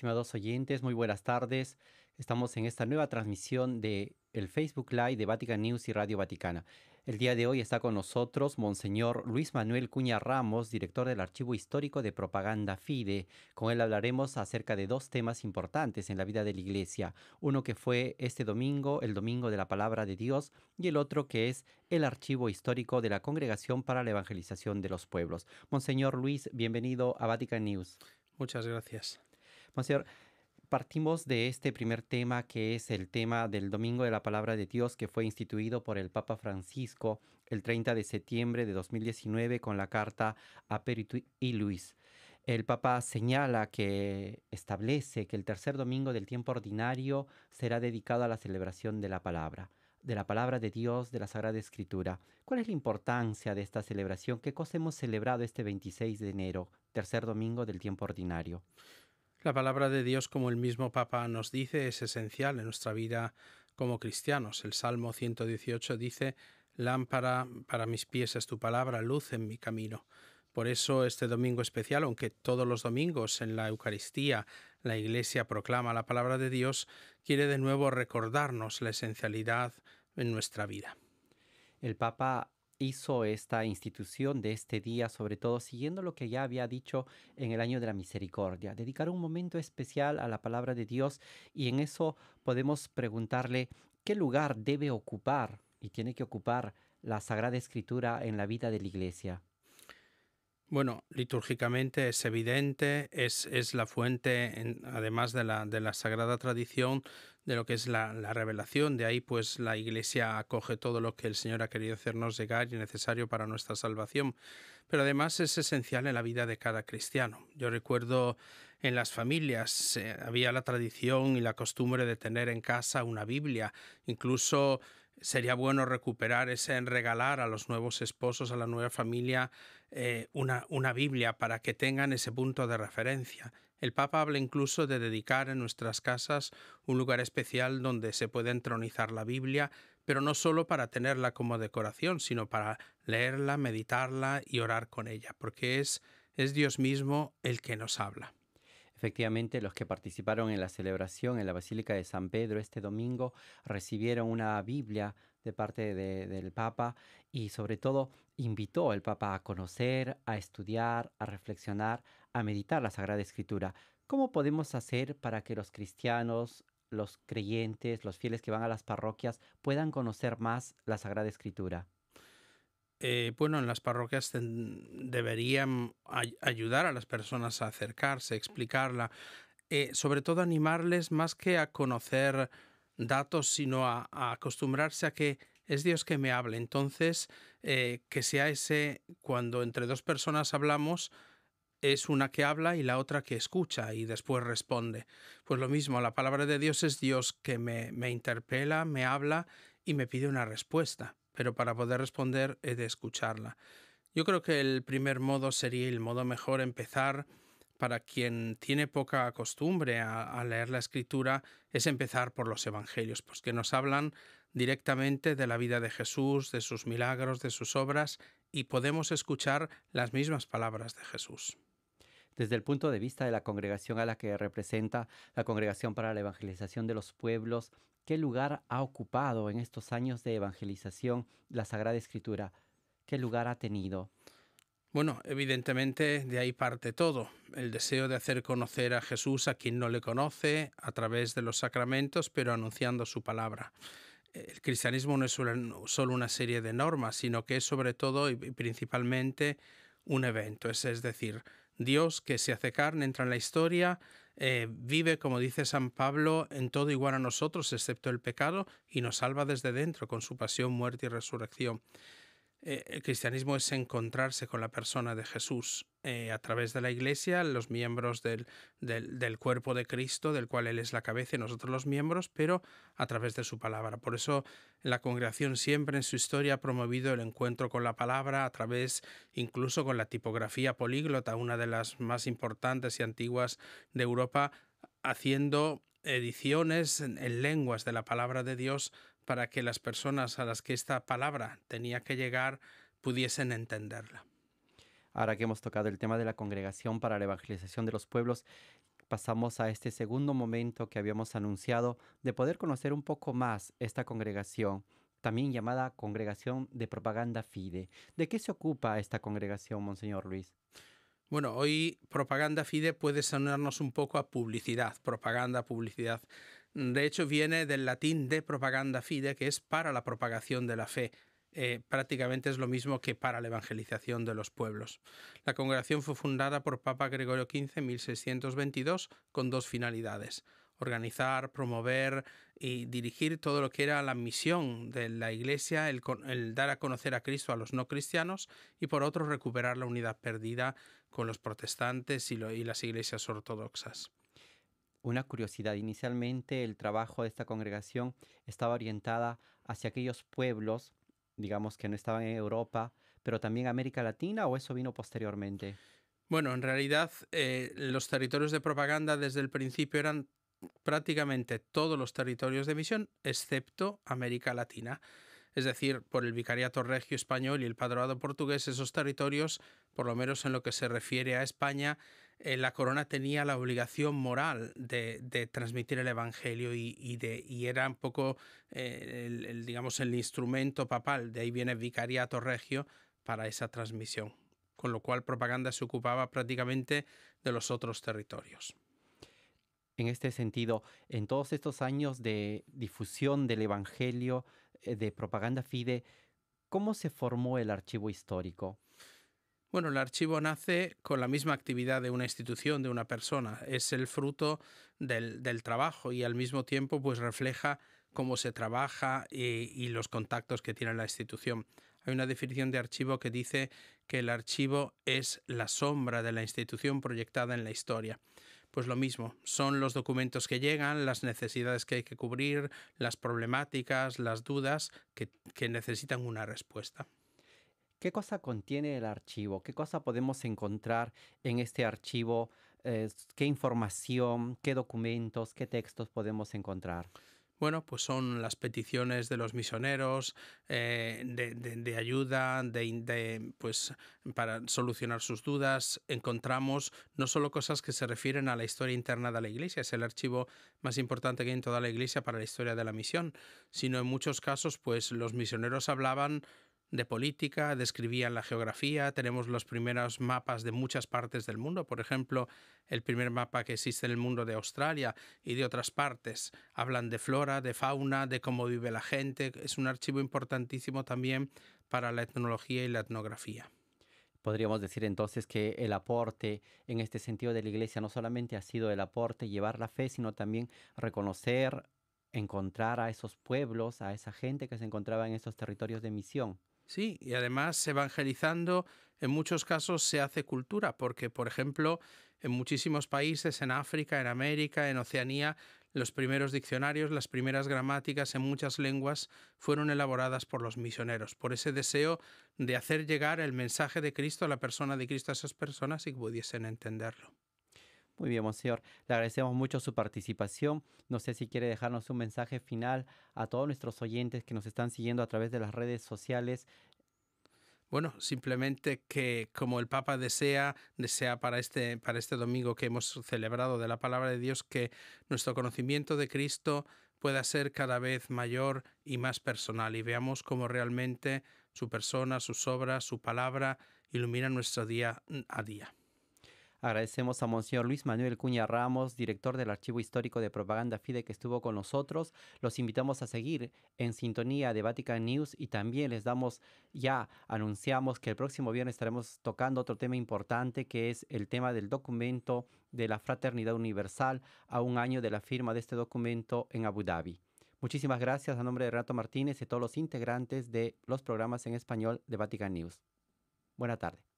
estimados oyentes, muy buenas tardes. Estamos en esta nueva transmisión de el Facebook Live de Vatican News y Radio Vaticana. El día de hoy está con nosotros Monseñor Luis Manuel Cuña Ramos, director del Archivo Histórico de Propaganda FIDE. Con él hablaremos acerca de dos temas importantes en la vida de la Iglesia. Uno que fue este domingo, el Domingo de la Palabra de Dios, y el otro que es el Archivo Histórico de la Congregación para la Evangelización de los Pueblos. Monseñor Luis, bienvenido a Vatican News. Muchas gracias. Monseñor, partimos de este primer tema que es el tema del Domingo de la Palabra de Dios que fue instituido por el Papa Francisco el 30 de septiembre de 2019 con la carta a Perú y Luis. El Papa señala que establece que el tercer domingo del tiempo ordinario será dedicado a la celebración de la palabra de la palabra de Dios, de la Sagrada Escritura. ¿Cuál es la importancia de esta celebración? ¿Qué cosa hemos celebrado este 26 de enero, tercer domingo del tiempo ordinario? La palabra de Dios, como el mismo Papa nos dice, es esencial en nuestra vida como cristianos. El Salmo 118 dice, Lámpara para mis pies es tu palabra, luz en mi camino. Por eso este domingo especial, aunque todos los domingos en la Eucaristía la Iglesia proclama la palabra de Dios, quiere de nuevo recordarnos la esencialidad en nuestra vida. El Papa hizo esta institución de este día, sobre todo siguiendo lo que ya había dicho en el año de la misericordia, dedicar un momento especial a la palabra de Dios y en eso podemos preguntarle qué lugar debe ocupar y tiene que ocupar la Sagrada Escritura en la vida de la Iglesia. Bueno, litúrgicamente es evidente, es, es la fuente, además de la, sagrada tradición, de lo que es la, revelación. De ahí, pues, la Iglesia acoge todo lo que el Señor ha querido hacernos llegar y necesario para nuestra salvación. Pero además es esencial en la vida de cada cristiano. Yo recuerdo en las familias eh, había la tradición y la costumbre de tener en casa una Biblia, incluso sería bueno recuperar ese en regalar a los nuevos esposos, a la nueva familia, eh, una, Biblia para que tengan ese punto de referencia. El Papa habla incluso de dedicar en nuestras casas un lugar especial donde se puede entronizar la Biblia, pero no solo para tenerla como decoración, sino para leerla, meditarla y orar con ella, porque es, es Dios mismo el que nos habla. Efectivamente, los que participaron en la celebración en la Basílica de San Pedro este domingo recibieron una Biblia de parte del Papa y sobre todo invitó al Papa a conocer, a estudiar, a reflexionar, a meditar la Sagrada Escritura. ¿Cómo podemos hacer para que los cristianos, los creyentes, los fieles que van a las parroquias puedan conocer más la Sagrada Escritura? Eh, bueno, en las parroquias deberían ayudar a las personas a acercarse, explicarla, eh, sobre todo animarles más que a conocer datos, sino a, acostumbrarse a que es Dios que me hable. Entonces, eh, que sea ese, cuando entre dos personas hablamos, es una que habla y la otra que escucha y después responde. Pues lo mismo, la palabra de Dios es Dios que me interpela, me habla y me pide una respuesta pero para poder responder he de escucharla. Yo creo que el primer modo sería el modo mejor empezar para quien tiene poca costumbre a, leer la escritura es empezar por los evangelios, porque pues nos hablan directamente de la vida de Jesús, de sus milagros, de sus obras, y podemos escuchar las mismas palabras de Jesús desde el punto de vista de la congregación a la que representa la Congregación para la Evangelización de los Pueblos, ¿qué lugar ha ocupado en estos años de evangelización la Sagrada Escritura? ¿Qué lugar ha tenido? Bueno, evidentemente de ahí parte todo, el deseo de hacer conocer a Jesús a quien no le conoce a través de los sacramentos, pero anunciando su palabra. El cristianismo no es solo una serie de normas, sino que es sobre todo y principalmente un evento, es, decir, Dios que se hace carne, entra en la historia, eh, vive, como dice San Pablo, en todo igual a nosotros, excepto el pecado, y nos salva desde dentro con su pasión, muerte y resurrección. Eh, el cristianismo es encontrarse con la persona de Jesús eh, a través de la iglesia, los miembros del, del, cuerpo de Cristo, del cual Él es la cabeza y nosotros los miembros, pero a través de su palabra. Por eso la congregación siempre en su historia ha promovido el encuentro con la palabra a través incluso con la tipografía políglota, una de las más importantes y antiguas de Europa, haciendo ediciones en lenguas de la palabra de Dios para que las personas a las que esta palabra tenía que llegar pudiesen entenderla. Ahora que hemos tocado el tema de la congregación para la evangelización de los pueblos, pasamos a este segundo momento que habíamos anunciado de poder conocer un poco más esta congregación, también llamada Congregación de Propaganda Fide. ¿De qué se ocupa esta congregación, Monseñor Luis? Bueno, hoy propaganda FIDE puede sonarnos un poco a publicidad, propaganda, publicidad. De hecho, viene del latín de propaganda fide, que es para la propagación de la fe. Eh, prácticamente es lo mismo que para la evangelización de los pueblos. La congregación fue fundada por Papa Gregorio XV en 1622 con dos finalidades organizar, promover y dirigir todo lo que era la misión de la Iglesia, el, dar a conocer a Cristo a los no cristianos y por otro recuperar la unidad perdida con los protestantes y las iglesias ortodoxas una curiosidad. Inicialmente el trabajo de esta congregación estaba orientada hacia aquellos pueblos, digamos, que no estaban en Europa, pero también América Latina, o eso vino posteriormente? Bueno, en realidad eh, los territorios de propaganda desde el principio eran prácticamente todos los territorios de misión, excepto América Latina. Es decir, por el Vicariato Regio Español y el Padroado Portugués, esos territorios, por lo menos en lo que se refiere a España, eh, la corona tenía la obligación moral de, transmitir el Evangelio y, era un poco, eh, el, digamos, el instrumento papal, de ahí viene Vicariato Regio, para esa transmisión. Con lo cual propaganda se ocupaba prácticamente de los otros territorios. En este sentido, en todos estos años de difusión del Evangelio, eh, de propaganda fide, ¿cómo se formó el archivo histórico? Bueno, el archivo nace con la misma actividad de una institución, de una persona. Es el fruto del, trabajo y al mismo tiempo pues refleja cómo se trabaja y, los contactos que tiene la institución. Hay una definición de archivo que dice que el archivo es la sombra de la institución proyectada en la historia. Pues lo mismo, son los documentos que llegan, las necesidades que hay que cubrir, las problemáticas, las dudas que necesitan una respuesta. ¿Qué cosa contiene el archivo? ¿Qué cosa podemos encontrar en este archivo? Eh, ¿Qué información, qué documentos, qué textos podemos encontrar? Bueno, pues son las peticiones de los misioneros eh, de, ayuda, pues para solucionar sus dudas. Encontramos no solo cosas que se refieren a la historia interna de la Iglesia, es el archivo más importante que hay en toda la Iglesia para la historia de la misión, sino en muchos casos, pues los misioneros hablaban de política, describían la geografía, tenemos los primeros mapas de muchas partes del mundo, por ejemplo, el primer mapa que existe en el mundo de Australia y de otras partes, hablan de flora, de fauna, de cómo vive la gente, es un archivo importantísimo también para la etnología y la etnografía. Podríamos decir entonces que el aporte en este sentido de la Iglesia no solamente ha sido el aporte llevar la fe, sino también reconocer, encontrar a esos pueblos, a esa gente que se encontraba en esos territorios de misión. Sí, y además evangelizando en muchos casos se hace cultura, porque por ejemplo en muchísimos países, en África, en América, en Oceanía, los primeros diccionarios, las primeras gramáticas en muchas lenguas fueron elaboradas por los misioneros, por ese deseo de hacer llegar el mensaje de Cristo a la persona de Cristo a esas personas y que pudiesen entenderlo. Muy bien, Monseñor. Le agradecemos mucho su participación. No sé si quiere dejarnos un mensaje final a todos nuestros oyentes que nos están siguiendo a través de las redes sociales. Bueno, simplemente que como el Papa desea, desea para este, para este domingo que hemos celebrado de la palabra de Dios, que nuestro conocimiento de Cristo pueda ser cada vez mayor y más personal y veamos cómo realmente su persona, sus obras, su palabra ilumina nuestro día mm, a día. Agradecemos a Monseñor Luis Manuel Cuña Ramos, director del Archivo Histórico de Propaganda FIDE, que estuvo con nosotros. Los invitamos a seguir en sintonía de Vatican News y también les damos, ya anunciamos que el próximo viernes estaremos tocando otro tema importante que es el tema del documento de la Fraternidad Universal a un año de la firma de este documento en Abu Dhabi. Muchísimas gracias a nombre de Renato Martínez y todos los integrantes de los programas en español de Vatican News. Buena tarde.